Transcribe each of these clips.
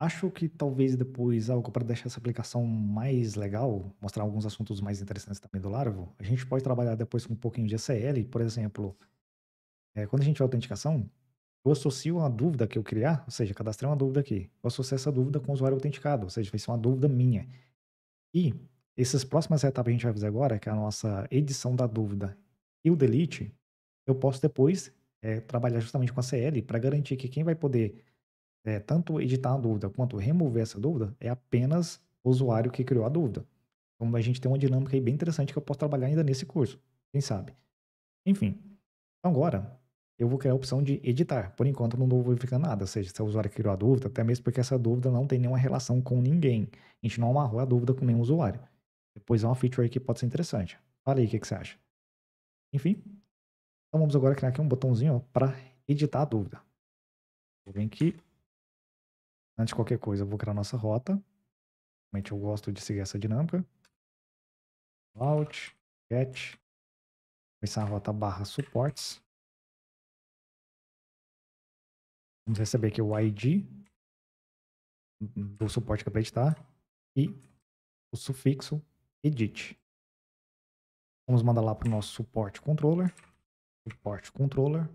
Acho que talvez depois algo para deixar essa aplicação mais legal, mostrar alguns assuntos mais interessantes também do Laravel, a gente pode trabalhar depois com um pouquinho de ECL, por exemplo, é, quando a gente vai à autenticação, eu associo uma dúvida que eu criar, ou seja, cadastrei uma dúvida aqui, eu associo essa dúvida com o usuário autenticado, ou seja, vai ser uma dúvida minha. E essas próximas etapas que a gente vai fazer agora, que é a nossa edição da dúvida e o delete, eu posso depois é, trabalhar justamente com a CL para garantir que quem vai poder é, tanto editar a dúvida quanto remover essa dúvida, é apenas o usuário que criou a dúvida. Então a gente tem uma dinâmica aí bem interessante que eu posso trabalhar ainda nesse curso, quem sabe. Enfim, então agora eu vou criar a opção de editar. Por enquanto não vou verificar nada, ou seja, se o usuário criou a dúvida, até mesmo porque essa dúvida não tem nenhuma relação com ninguém. A gente não amarrou a dúvida com nenhum usuário. Depois é uma feature que pode ser interessante. Fala aí o que, que você acha. Enfim, então vamos agora criar aqui um botãozinho para editar a dúvida. Vou vir aqui, Antes de qualquer coisa, eu vou criar nossa rota. Realmente eu gosto de seguir essa dinâmica. Out, get. Começar a rota barra suportes. Vamos receber aqui o ID do suporte que gente acreditar e o sufixo edit. Vamos mandar lá para o nosso suporte controller. Suporte controller.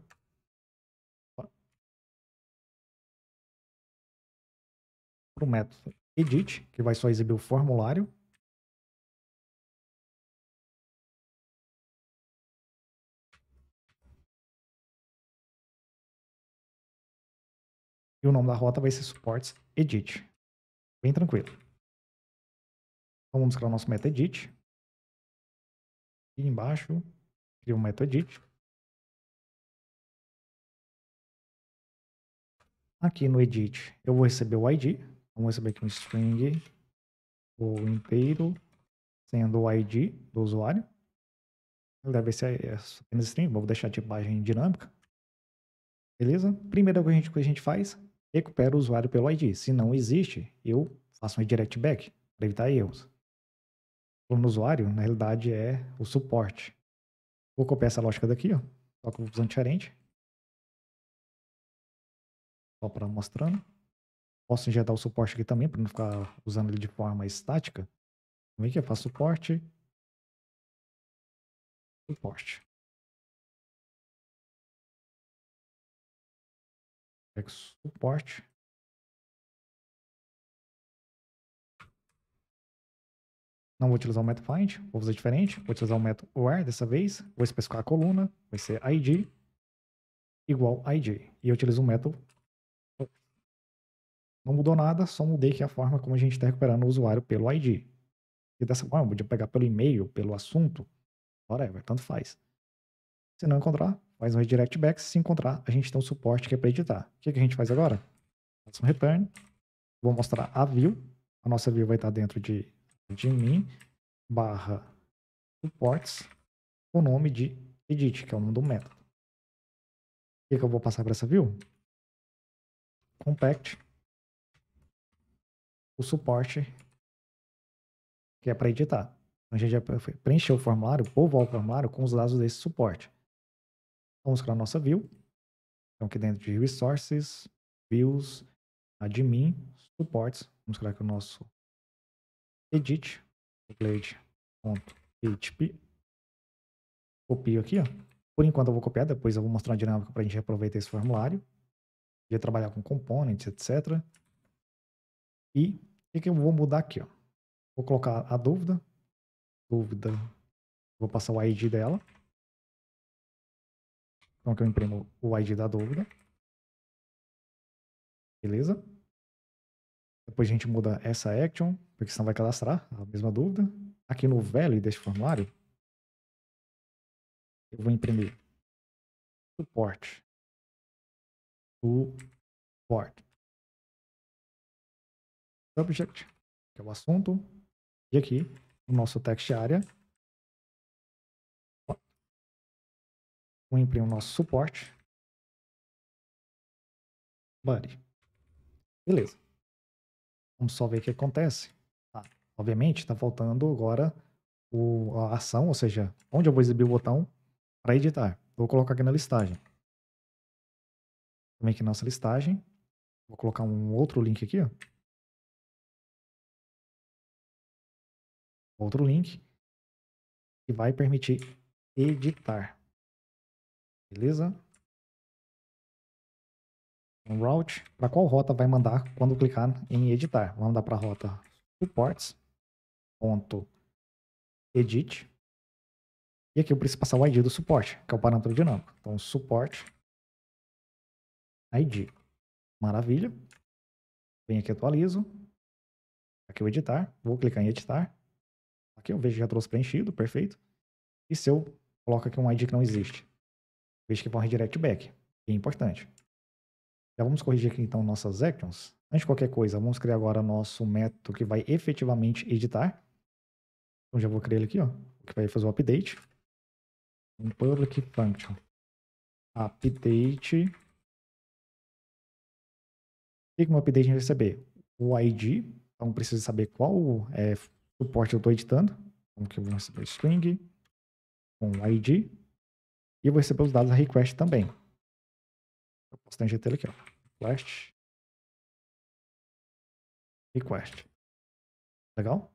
para o método edit, que vai só exibir o formulário. E o nome da rota vai ser supports edit. Bem tranquilo. Então vamos criar o nosso meta edit. Aqui embaixo, cria o um meta edit. Aqui no edit eu vou receber o ID, Vamos receber aqui um string o inteiro, sendo o ID do usuário. Ele deve ser é, é apenas string, vou deixar de imagem dinâmica. Beleza? Primeira coisa que a gente faz, recupera o usuário pelo ID. Se não existe, eu faço um redirect back para evitar erros. O então, usuário, na realidade, é o suporte. Vou copiar essa lógica daqui, ó. Só que eu vou um diferente. Só para mostrando. Posso injetar o suporte aqui também, para não ficar usando ele de forma estática. Vem aqui, eu faço suporte. Suporte. Pego suporte. Não vou utilizar o método find, vou fazer diferente. Vou utilizar o método where dessa vez. Vou especificar a coluna, vai ser id igual id. E eu utilizo o método não mudou nada, só mudei aqui a forma como a gente está recuperando o usuário pelo ID. E dessa forma, podia pegar pelo e-mail, pelo assunto, whatever, tanto faz. Se não encontrar, faz um redirect back. Se encontrar, a gente tem um suporte que é para editar. O que, que a gente faz agora? Faz um return. Vou mostrar a view. A nossa view vai estar tá dentro de, de mim, barra supports, o nome de edit, que é o nome do método. O que, que eu vou passar para essa view? Compact o suporte que é para editar. Então, a gente já preencheu o formulário, povoou o formulário com os dados desse suporte. Vamos para a nossa view. Então, aqui dentro de Resources, Views, Admin, Suportes. Vamos criar aqui o nosso Edit, template.php. Copio aqui, ó. Por enquanto eu vou copiar, depois eu vou mostrar uma dinâmica para a gente aproveitar esse formulário. Podia trabalhar com components, etc. E o que eu vou mudar aqui, ó? Vou colocar a dúvida. Dúvida. Vou passar o ID dela. Então aqui eu imprimo o ID da dúvida. Beleza? Depois a gente muda essa action, porque senão vai cadastrar a mesma dúvida. Aqui no value deste formulário, eu vou imprimir suporte. Suporte subject, que é o assunto, e aqui o nosso text area. Vou imprimir o nosso suporte. Buddy. Beleza. Vamos só ver o que acontece. Tá, obviamente, está faltando agora o, a ação, ou seja, onde eu vou exibir o botão para editar. Vou colocar aqui na listagem. Também aqui na nossa listagem. Vou colocar um outro link aqui, ó. outro link que vai permitir editar. Beleza? Um route, para qual rota vai mandar quando clicar em editar? Vamos mandar para a rota supports.edit. E aqui eu preciso passar o ID do suporte, que é o parâmetro dinâmico. Então, suporte ID. Maravilha. Venho aqui atualizo. Aqui eu editar. Vou clicar em editar. Aqui eu vejo que já trouxe preenchido, perfeito. E se eu coloco aqui um ID que não existe? Vejo que vai um redirect back, que é importante. Já vamos corrigir aqui então nossas actions. Antes de qualquer coisa, vamos criar agora nosso método que vai efetivamente editar. Então já vou criar ele aqui, ó, que vai fazer o update. Um public function. Update. O que o meu update vai receber? O ID. Então preciso saber qual é, suporte eu estou editando. Então, que eu vou receber string com id. E eu vou receber os dados da request também. Eu posso ter GTL aqui, ó. Request. Request. Legal? Então,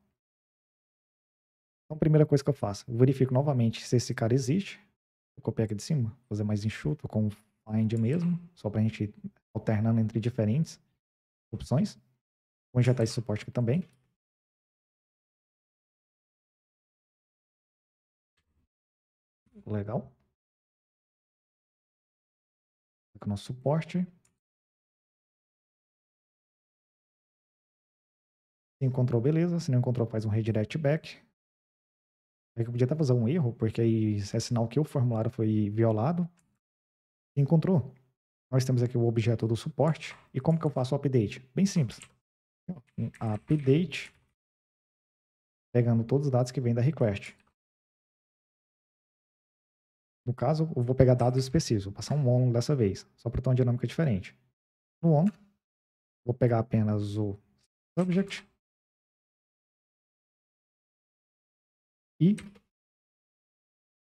a primeira coisa que eu faço, eu verifico novamente se esse cara existe. Vou copiar aqui de cima, fazer mais enxuto com find mesmo, só para a gente alternando entre diferentes opções. Vou injetar esse suporte aqui também. Legal. Aqui o nosso suporte. Se encontrou, beleza. Se não encontrou, faz um redirect back. É que eu podia até fazer um erro, porque aí é sinal que o formulário foi violado. Se encontrou. Nós temos aqui o objeto do suporte. E como que eu faço o update? Bem simples. Um update, pegando todos os dados que vêm da request. No caso, eu vou pegar dados específicos, vou passar um on dessa vez, só para ter uma dinâmica diferente. No on, vou pegar apenas o subject e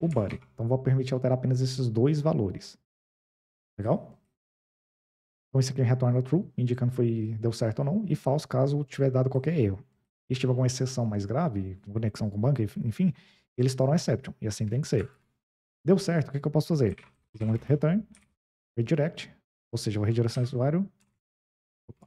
o body. Então, vou permitir alterar apenas esses dois valores. Legal? Então, isso aqui é retorna true, indicando foi deu certo ou não, e false caso tiver dado qualquer erro. E se tiver alguma exceção mais grave, conexão com o banco, enfim, eles tornam exception, e assim tem que ser. Deu certo, o que, que eu posso fazer? Fazer um return, redirect, ou seja, vou redirecionar esse usuário opa,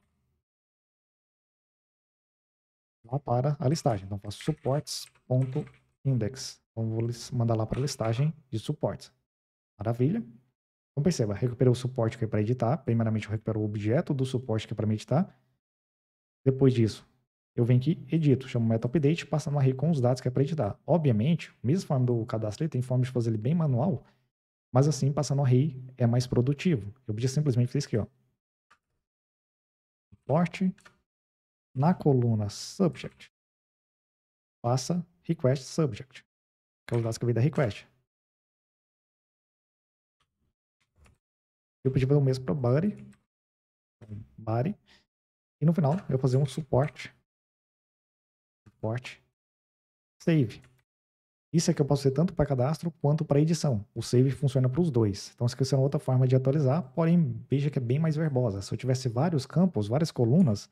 lá para a listagem. Então, faço supports.index. Então, vou mandar lá para a listagem de suportes. Maravilha. Então, perceba, recuperou o suporte que é para editar. Primeiramente, eu recupero o objeto do suporte que é para meditar. Depois disso, eu venho aqui, edito, chamo meta update, passando array com os dados que é para editar. Obviamente, mesmo forma do cadastro, tem forma de fazer ele bem manual, mas assim, passando array é mais produtivo. Eu podia simplesmente fazer isso aqui, ó. Import na coluna subject. Passa request subject, que é os dados que eu vi da request. Eu podia fazer o mesmo para body, body, e no final eu fazer um suporte Save. Isso aqui é eu posso ser tanto para cadastro quanto para edição. O save funciona para os dois. Então, se é uma outra forma de atualizar, porém, veja que é bem mais verbosa. Se eu tivesse vários campos, várias colunas,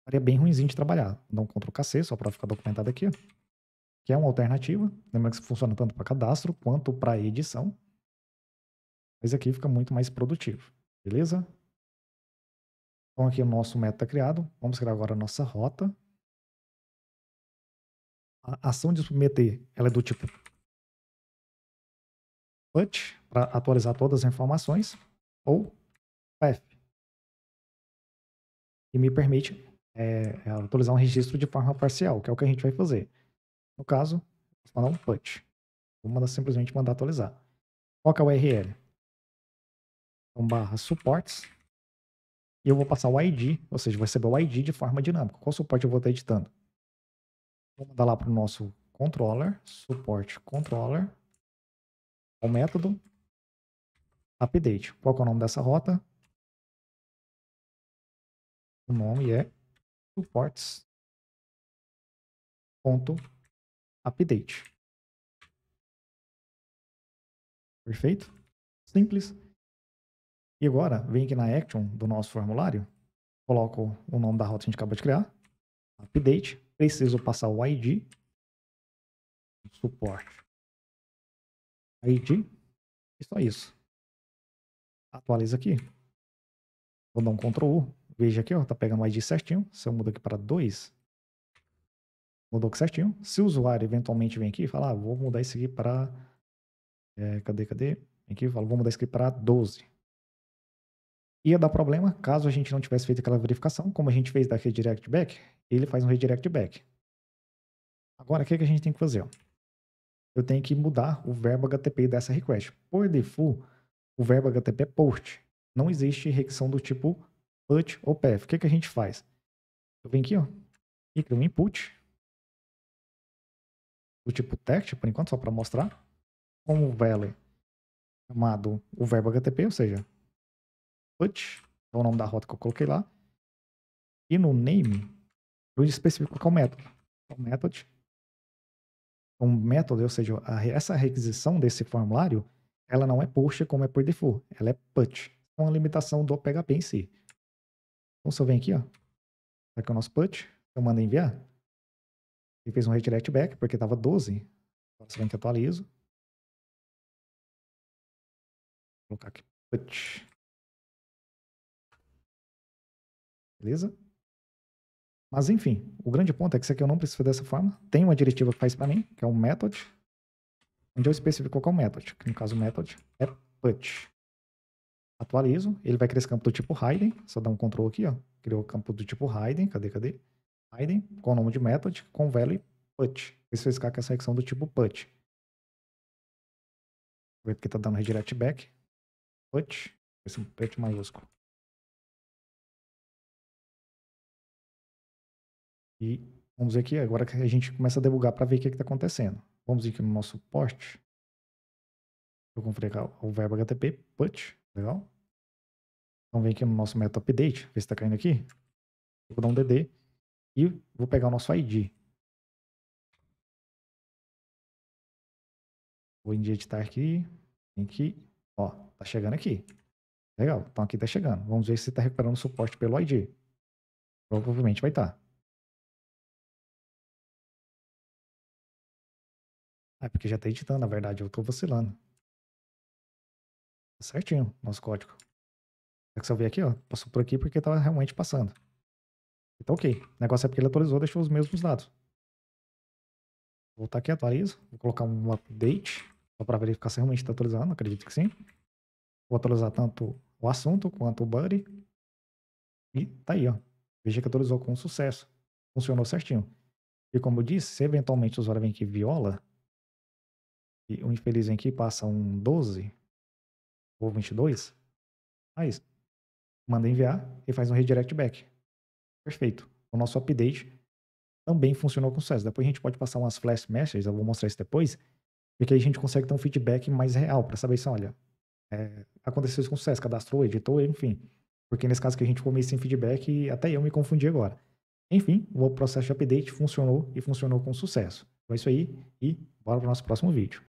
estaria bem ruimzinho de trabalhar. Dá um Ctrl KC, só para ficar documentado aqui, que é uma alternativa. Lembra que isso funciona tanto para cadastro quanto para edição. Mas aqui fica muito mais produtivo, beleza? Então, aqui é o nosso método está criado. Vamos criar agora a nossa rota a ação de submeter, ela é do tipo put, para atualizar todas as informações, ou path, que me permite é, é, atualizar um registro de forma parcial, que é o que a gente vai fazer. No caso, vou mandar um put. Vou mandar, simplesmente mandar atualizar. Qual é o URL? Então, é barra supports E eu vou passar o ID, ou seja, vou receber o ID de forma dinâmica. Qual suporte eu vou estar editando? Vou mandar lá para o nosso controller, suporte controller, o método, update. Qual é o nome dessa rota? O nome é supports.update. Perfeito? Simples. E agora, vem aqui na action do nosso formulário, coloco o nome da rota que a gente acabou de criar, update, preciso passar o ID, suporte, ID, e só isso. Atualiza aqui. Vou dar um Ctrl U. Veja aqui, ó, tá pegando o ID certinho. Se eu mudo aqui para 2, mudou aqui certinho. Se o usuário eventualmente vem aqui e fala, ah, vou mudar isso aqui para... É, eh, cadê, cadê? Vem aqui e fala, vou mudar isso aqui para 12 ia dar problema caso a gente não tivesse feito aquela verificação, como a gente fez da redirect back, ele faz um redirect back. Agora, o que, é que a gente tem que fazer? Ó? Eu tenho que mudar o verbo HTTP dessa request. Por default, o verbo HTTP é POST. Não existe requisição do tipo PUT ou PATH. O que, é que a gente faz? Eu venho aqui ó, e crio um input do tipo text, por enquanto, só para mostrar, o value chamado o verbo HTTP, ou seja, Put, é o nome da rota que eu coloquei lá. E no name, eu especifico qual é método. Então, é method. É um método, ou seja, a, essa requisição desse formulário, ela não é push como é por default, ela é put. É uma limitação do PHP em si. Então, se eu venho aqui, ó, tá aqui é o nosso put, eu mando enviar. Ele fez um redirect back, porque estava 12. Agora você vem que atualizo. Vou colocar aqui put. Beleza? Mas enfim, o grande ponto é que isso aqui eu não preciso dessa forma. Tem uma diretiva que faz para mim, que é um method, onde eu especifico qual é o method, que no caso o method é put. Atualizo, ele vai criar esse campo do tipo hidden, só dá um control aqui, ó. Criou o campo do tipo hidden, cadê, cadê? Hidden, com o nome de method, com value put. Especificar que essa secção do tipo put. Vou ver porque tá dando redirect back. Put, esse put maiúsculo. E vamos ver aqui agora que a gente começa a debugar para ver o que é está acontecendo. Vamos aqui no nosso post. Eu configurar o verbo HTTP put, legal. Então vem aqui no nosso meta update, ver se está caindo aqui. Vou dar um DD e vou pegar o nosso ID. Vou editar aqui, tem aqui, ó, tá chegando aqui. Legal, então aqui tá chegando. Vamos ver se está recuperando o suporte pelo ID. Provavelmente vai estar. Tá. É porque já tá editando, na verdade, eu tô vacilando. Tá certinho nosso código. Só é que se eu aqui, ó, passou por aqui porque tava tá realmente passando. Então, ok. O negócio é porque ele atualizou, deixou os mesmos dados. Vou voltar aqui, atualizo. Vou colocar um update, só para verificar se realmente está atualizando, acredito que sim. Vou atualizar tanto o assunto quanto o buddy. E tá aí, ó. Veja que atualizou com sucesso. Funcionou certinho. E como eu disse, se eventualmente o usuário vem aqui viola, e o infeliz aqui passa um 12 ou 22. Mas é manda enviar e faz um redirect back. Perfeito. O nosso update também funcionou com sucesso. Depois a gente pode passar umas flash messages, eu vou mostrar isso depois, porque aí a gente consegue ter um feedback mais real para saber se, assim, olha, é, aconteceu isso com sucesso, cadastrou, editou, enfim. Porque nesse caso que a gente ficou sem feedback, até eu me confundi agora. Enfim, o processo de update funcionou e funcionou com sucesso. Então é isso aí e bora para o nosso próximo vídeo.